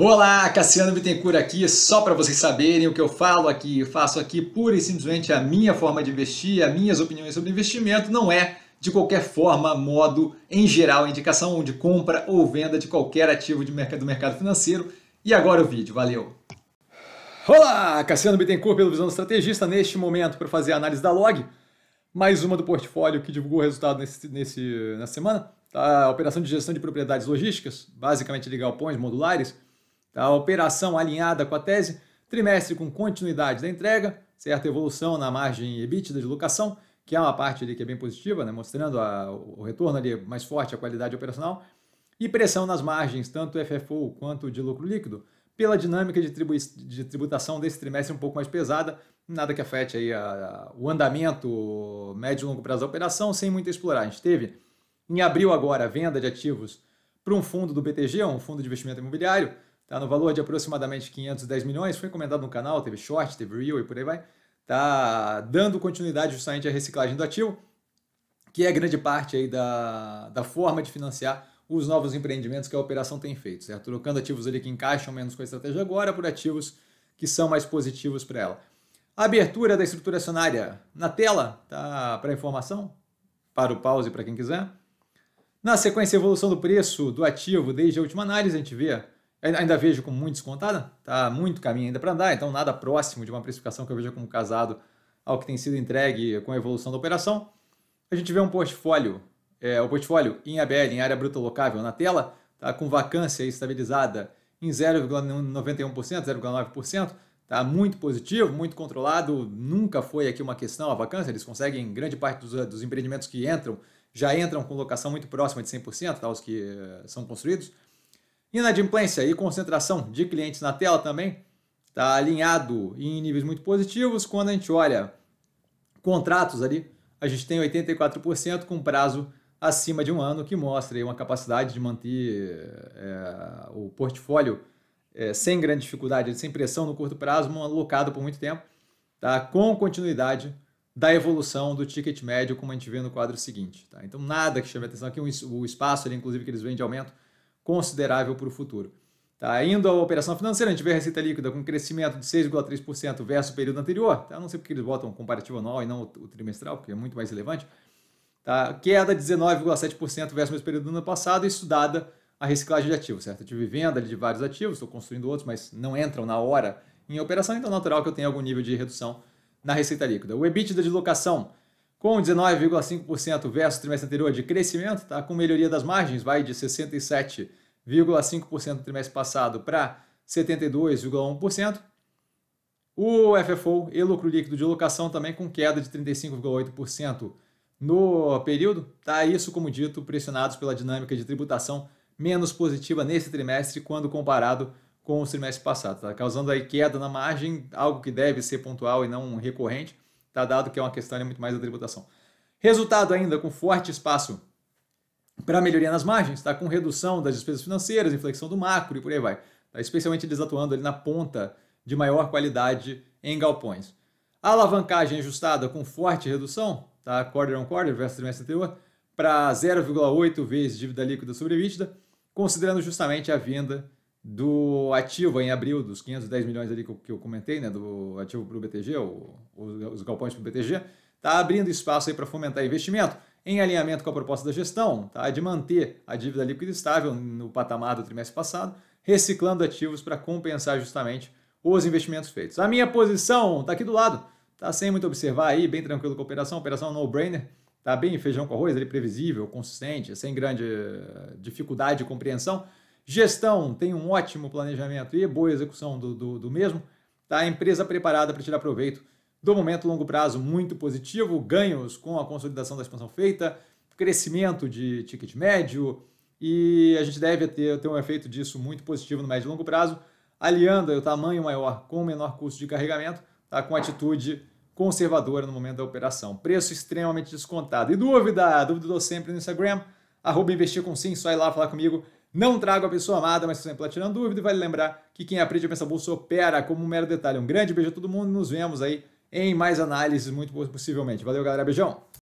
Olá, Cassiano Bittencourt aqui, só para vocês saberem o que eu falo aqui, eu faço aqui pura e simplesmente a minha forma de investir, as minhas opiniões sobre investimento, não é de qualquer forma, modo, em geral, indicação de compra ou venda de qualquer ativo de mercado, do mercado financeiro. E agora o vídeo, valeu! Olá, Cassiano Bittencourt pelo Visão Estrategista, neste momento para fazer a análise da log, mais uma do portfólio que divulgou o resultado nesse, nesse, nessa semana, tá? a operação de gestão de propriedades logísticas, basicamente de pões modulares, a operação alinhada com a tese, trimestre com continuidade da entrega, certa evolução na margem EBITDA de locação, que é uma parte ali que é bem positiva, né? mostrando a, o retorno ali mais forte, a qualidade operacional, e pressão nas margens, tanto FFO quanto de lucro líquido, pela dinâmica de, tribu de tributação desse trimestre um pouco mais pesada, nada que afete aí a, a, o andamento médio e longo prazo da operação, sem muito explorar. A gente teve, em abril agora, a venda de ativos para um fundo do BTG, um fundo de investimento imobiliário, tá? no valor de aproximadamente 510 milhões, foi comentado no canal, teve short, teve real e por aí vai, tá dando continuidade justamente à reciclagem do ativo, que é grande parte aí da, da forma de financiar os novos empreendimentos que a operação tem feito, certo? Trocando ativos ali que encaixam menos com a estratégia agora por ativos que são mais positivos para ela. A abertura da estrutura acionária na tela, tá para informação, para o pause para quem quiser. Na sequência, evolução do preço do ativo desde a última análise, a gente vê Ainda vejo com muito descontada, ah, tá muito caminho ainda para andar, então nada próximo de uma precificação que eu veja como casado ao que tem sido entregue com a evolução da operação. A gente vê um portfólio, é, o portfólio em ABL, em área bruta locável na tela, tá com vacância estabilizada em 0,91%, 0,9%, tá muito positivo, muito controlado, nunca foi aqui uma questão a vacância, eles conseguem, grande parte dos, dos empreendimentos que entram, já entram com locação muito próxima de 100%, tá, os que eh, são construídos, Inadimplência e concentração de clientes na tela também está alinhado em níveis muito positivos. Quando a gente olha contratos ali, a gente tem 84% com prazo acima de um ano, que mostra uma capacidade de manter é, o portfólio é, sem grande dificuldade, sem pressão no curto prazo, alocado por muito tempo, tá? com continuidade da evolução do ticket médio, como a gente vê no quadro seguinte. Tá? Então, nada que chame atenção aqui, o espaço, ali, inclusive, que eles vêm de aumento considerável para o futuro. Tá, indo à operação financeira, a gente vê a receita líquida com crescimento de 6,3% versus o período anterior. Tá? Não sei porque eles botam o comparativo anual e não o trimestral, porque é muito mais relevante. Tá? Queda de 19,7% versus o período do ano passado, estudada a reciclagem de ativos. Certo? Eu tive venda de vários ativos, estou construindo outros, mas não entram na hora em operação, então é natural que eu tenha algum nível de redução na receita líquida. O EBITDA de locação com 19,5% versus o trimestre anterior de crescimento, tá? com melhoria das margens, vai de 67,5% do trimestre passado para 72,1%. O FFO e lucro líquido de locação também com queda de 35,8% no período, tá? Isso, como dito, pressionados pela dinâmica de tributação menos positiva nesse trimestre quando comparado com o trimestre passado, tá? causando aí queda na margem, algo que deve ser pontual e não recorrente tá dado que é uma questão é muito mais da tributação. Resultado ainda com forte espaço para melhoria nas margens, tá? com redução das despesas financeiras, inflexão do macro e por aí vai. Tá? Especialmente eles atuando ali na ponta de maior qualidade em galpões. A alavancagem ajustada com forte redução, tá? quarter on quarter versus trimestre anterior, para 0,8 vezes dívida líquida sobre EBITDA, considerando justamente a venda do ativo em abril, dos 510 milhões ali que eu, que eu comentei, né, do ativo para o BTG, os galpões para o BTG, está abrindo espaço aí para fomentar investimento em alinhamento com a proposta da gestão, tá, de manter a dívida líquida estável no patamar do trimestre passado, reciclando ativos para compensar justamente os investimentos feitos. A minha posição está aqui do lado, tá sem muito observar aí, bem tranquilo com a operação, operação no-brainer, tá bem feijão com arroz, ele previsível, consistente, sem grande eh, dificuldade de compreensão. Gestão tem um ótimo planejamento e boa execução do, do, do mesmo. Tá? A empresa preparada para tirar proveito do momento longo prazo muito positivo, ganhos com a consolidação da expansão feita, crescimento de ticket médio e a gente deve ter, ter um efeito disso muito positivo no médio e longo prazo, aliando o tamanho maior com o menor custo de carregamento, tá? com atitude conservadora no momento da operação. Preço extremamente descontado. E dúvida? Dúvida dou sempre no Instagram, arroba investir com sim, só ir lá falar comigo. Não trago a pessoa amada, mas sempre lá tirando dúvida. E vale lembrar que quem aprende a pensar bolsa opera como um mero detalhe. Um grande beijo a todo mundo. Nos vemos aí em mais análises, muito possivelmente. Valeu, galera. Beijão.